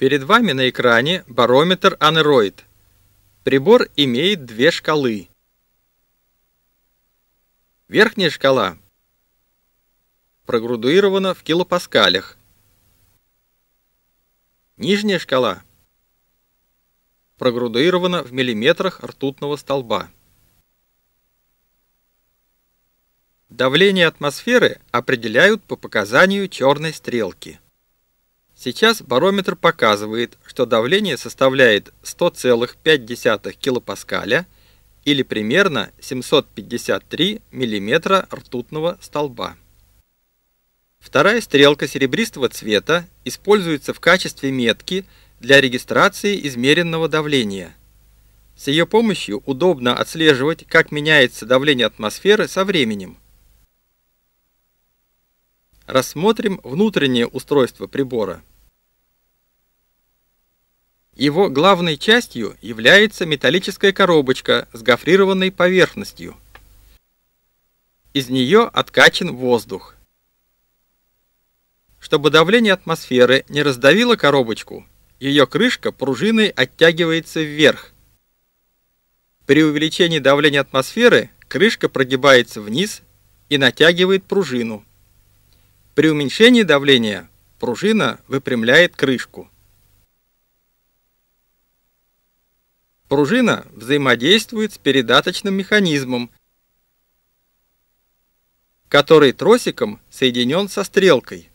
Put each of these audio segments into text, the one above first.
Перед вами на экране барометр анероид. Прибор имеет две шкалы. Верхняя шкала проградуирована в килопаскалях. Нижняя шкала проградуирована в миллиметрах ртутного столба. Давление атмосферы определяют по показанию черной стрелки. Сейчас барометр показывает, что давление составляет 100,5 килопаскаля или примерно 753 миллиметра ртутного столба. Вторая стрелка серебристого цвета используется в качестве метки для регистрации измеренного давления. С ее помощью удобно отслеживать, как меняется давление атмосферы со временем. Рассмотрим внутреннее устройство прибора – его главной частью является металлическая коробочка с гофрированной поверхностью. Из нее откачан воздух. Чтобы давление атмосферы не раздавило коробочку, ее крышка пружиной оттягивается вверх. При увеличении давления атмосферы крышка прогибается вниз и натягивает пружину. При уменьшении давления пружина выпрямляет крышку. Пружина взаимодействует с передаточным механизмом, который тросиком соединен со стрелкой.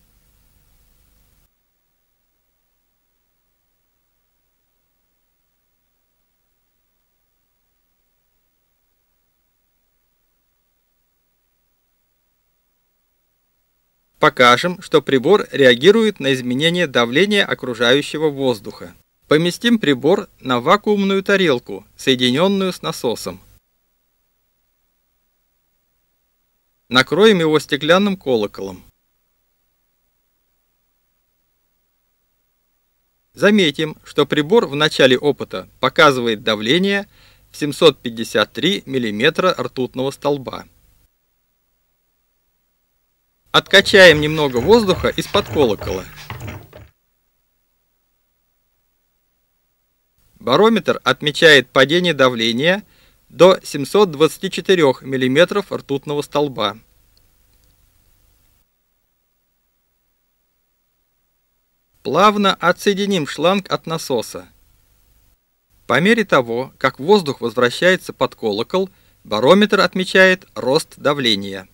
Покажем, что прибор реагирует на изменение давления окружающего воздуха. Поместим прибор на вакуумную тарелку, соединенную с насосом. Накроем его стеклянным колоколом. Заметим, что прибор в начале опыта показывает давление в 753 мм ртутного столба. Откачаем немного воздуха из-под колокола. Барометр отмечает падение давления до 724 мм ртутного столба. Плавно отсоединим шланг от насоса. По мере того, как воздух возвращается под колокол, барометр отмечает рост давления.